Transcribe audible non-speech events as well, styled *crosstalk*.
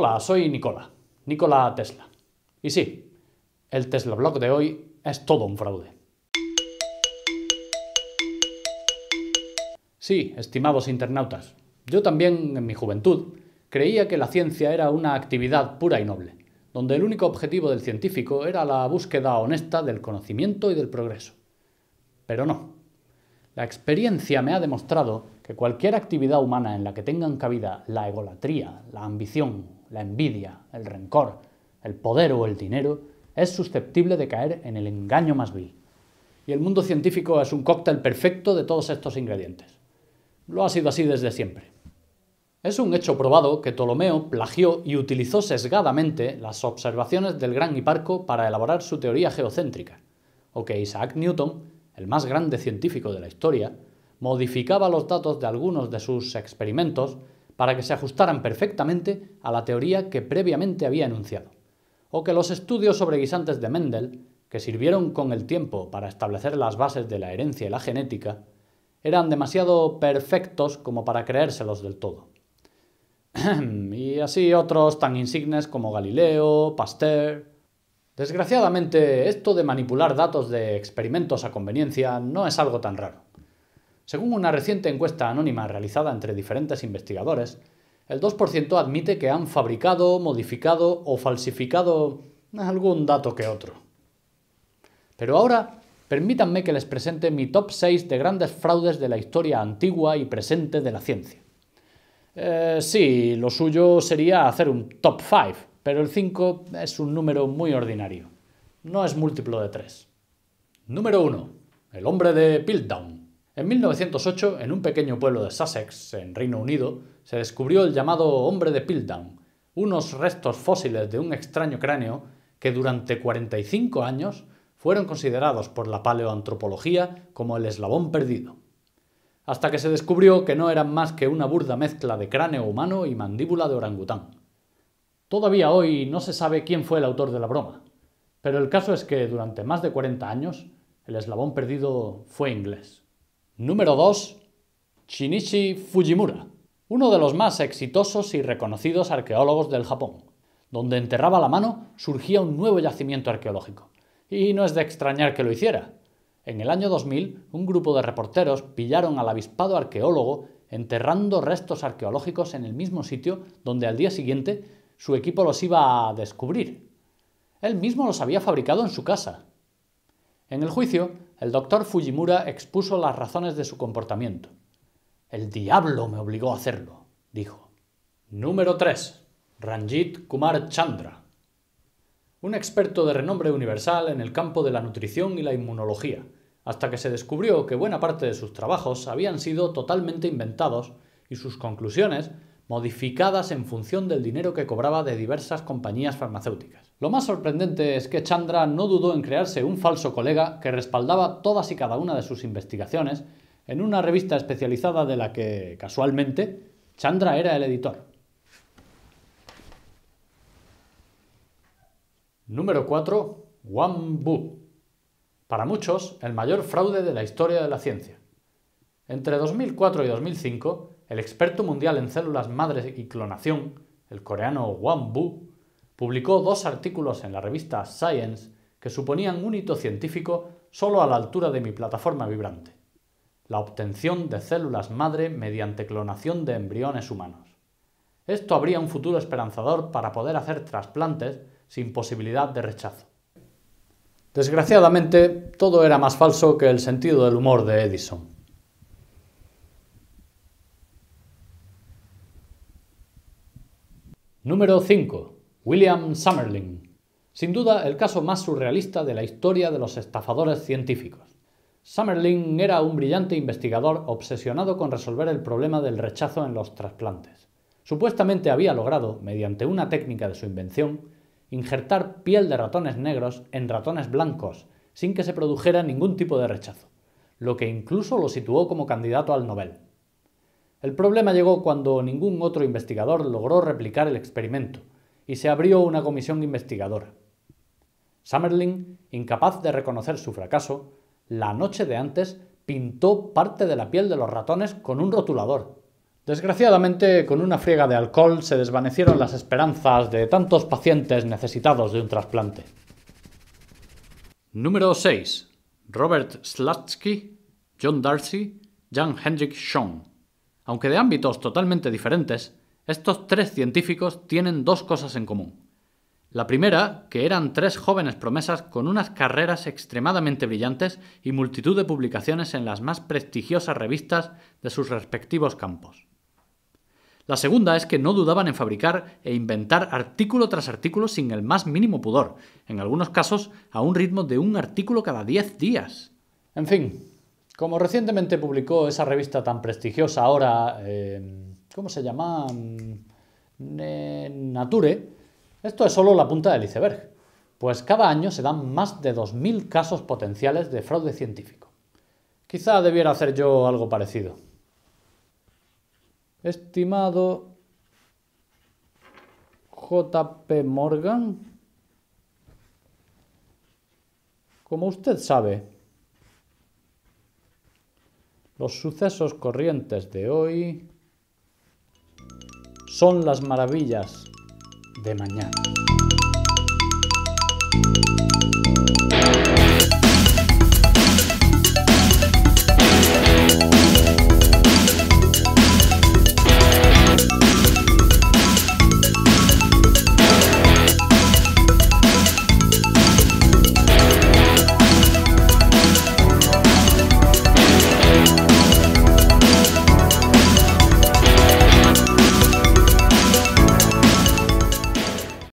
Hola, soy Nicola, Nicola Tesla. Y sí, el Tesla Blog de hoy es todo un fraude. Sí, estimados internautas, yo también en mi juventud creía que la ciencia era una actividad pura y noble, donde el único objetivo del científico era la búsqueda honesta del conocimiento y del progreso. Pero no, la experiencia me ha demostrado que cualquier actividad humana en la que tengan cabida la egolatría, la ambición, la envidia, el rencor, el poder o el dinero, es susceptible de caer en el engaño más vil. Y el mundo científico es un cóctel perfecto de todos estos ingredientes. Lo ha sido así desde siempre. Es un hecho probado que Ptolomeo plagió y utilizó sesgadamente las observaciones del gran Hiparco para elaborar su teoría geocéntrica, o que Isaac Newton el más grande científico de la historia, modificaba los datos de algunos de sus experimentos para que se ajustaran perfectamente a la teoría que previamente había enunciado, o que los estudios sobre guisantes de Mendel, que sirvieron con el tiempo para establecer las bases de la herencia y la genética, eran demasiado perfectos como para creérselos del todo. *clears throat* y así otros tan insignes como Galileo, Pasteur, Desgraciadamente, esto de manipular datos de experimentos a conveniencia no es algo tan raro. Según una reciente encuesta anónima realizada entre diferentes investigadores, el 2% admite que han fabricado, modificado o falsificado algún dato que otro. Pero ahora, permítanme que les presente mi top 6 de grandes fraudes de la historia antigua y presente de la ciencia. Eh, sí, lo suyo sería hacer un top 5, pero el 5 es un número muy ordinario. No es múltiplo de 3. Número 1. El hombre de Piltdown. En 1908, en un pequeño pueblo de Sussex, en Reino Unido, se descubrió el llamado hombre de Piltdown, unos restos fósiles de un extraño cráneo que durante 45 años fueron considerados por la paleoantropología como el eslabón perdido. Hasta que se descubrió que no eran más que una burda mezcla de cráneo humano y mandíbula de orangután. Todavía hoy no se sabe quién fue el autor de la broma, pero el caso es que durante más de 40 años el eslabón perdido fue inglés. Número 2. Shinichi Fujimura, uno de los más exitosos y reconocidos arqueólogos del Japón. Donde enterraba la mano surgía un nuevo yacimiento arqueológico. Y no es de extrañar que lo hiciera. En el año 2000, un grupo de reporteros pillaron al avispado arqueólogo enterrando restos arqueológicos en el mismo sitio donde al día siguiente su equipo los iba a descubrir. Él mismo los había fabricado en su casa. En el juicio, el doctor Fujimura expuso las razones de su comportamiento. El diablo me obligó a hacerlo, dijo. Número 3. Ranjit Kumar Chandra. Un experto de renombre universal en el campo de la nutrición y la inmunología, hasta que se descubrió que buena parte de sus trabajos habían sido totalmente inventados y sus conclusiones modificadas en función del dinero que cobraba de diversas compañías farmacéuticas. Lo más sorprendente es que Chandra no dudó en crearse un falso colega que respaldaba todas y cada una de sus investigaciones en una revista especializada de la que, casualmente, Chandra era el editor. Número 4. Wang Bu. Para muchos, el mayor fraude de la historia de la ciencia. Entre 2004 y 2005, el experto mundial en células madre y clonación, el coreano Wang Bu, publicó dos artículos en la revista Science que suponían un hito científico solo a la altura de mi plataforma vibrante, la obtención de células madre mediante clonación de embriones humanos. Esto habría un futuro esperanzador para poder hacer trasplantes sin posibilidad de rechazo. Desgraciadamente, todo era más falso que el sentido del humor de Edison. Número 5. William Summerlin. Sin duda el caso más surrealista de la historia de los estafadores científicos. Summerlin era un brillante investigador obsesionado con resolver el problema del rechazo en los trasplantes. Supuestamente había logrado, mediante una técnica de su invención, injertar piel de ratones negros en ratones blancos sin que se produjera ningún tipo de rechazo, lo que incluso lo situó como candidato al Nobel. El problema llegó cuando ningún otro investigador logró replicar el experimento y se abrió una comisión investigadora. Summerlin, incapaz de reconocer su fracaso, la noche de antes pintó parte de la piel de los ratones con un rotulador. Desgraciadamente, con una friega de alcohol se desvanecieron las esperanzas de tantos pacientes necesitados de un trasplante. Número 6. Robert Slatsky, John Darcy, Jan Hendrik Schong. Aunque de ámbitos totalmente diferentes, estos tres científicos tienen dos cosas en común. La primera, que eran tres jóvenes promesas con unas carreras extremadamente brillantes y multitud de publicaciones en las más prestigiosas revistas de sus respectivos campos. La segunda es que no dudaban en fabricar e inventar artículo tras artículo sin el más mínimo pudor, en algunos casos a un ritmo de un artículo cada diez días. En fin, como recientemente publicó esa revista tan prestigiosa ahora, em, ¿cómo se llama? Nature, esto es solo la punta del iceberg, pues cada año se dan más de 2.000 casos potenciales de fraude científico. Quizá debiera hacer yo algo parecido. Estimado JP Morgan, como usted sabe, los sucesos corrientes de hoy son las maravillas de mañana.